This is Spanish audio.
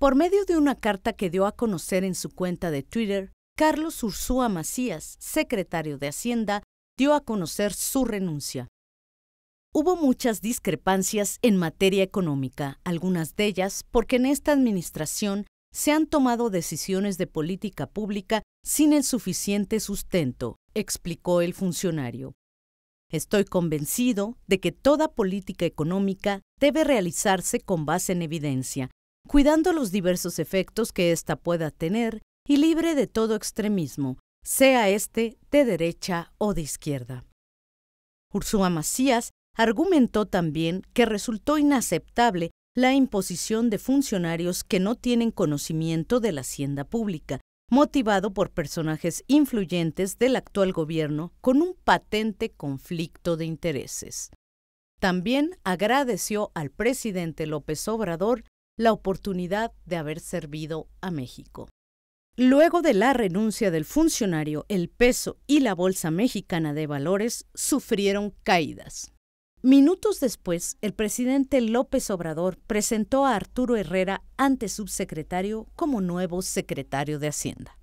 Por medio de una carta que dio a conocer en su cuenta de Twitter, Carlos Ursúa Macías, secretario de Hacienda, dio a conocer su renuncia. Hubo muchas discrepancias en materia económica, algunas de ellas porque en esta administración se han tomado decisiones de política pública sin el suficiente sustento, explicó el funcionario. Estoy convencido de que toda política económica debe realizarse con base en evidencia, cuidando los diversos efectos que ésta pueda tener y libre de todo extremismo, sea este de derecha o de izquierda. Ursúa Macías argumentó también que resultó inaceptable la imposición de funcionarios que no tienen conocimiento de la hacienda pública, motivado por personajes influyentes del actual gobierno con un patente conflicto de intereses. También agradeció al presidente López Obrador la oportunidad de haber servido a México. Luego de la renuncia del funcionario, el peso y la Bolsa Mexicana de Valores sufrieron caídas. Minutos después, el presidente López Obrador presentó a Arturo Herrera ante subsecretario como nuevo secretario de Hacienda.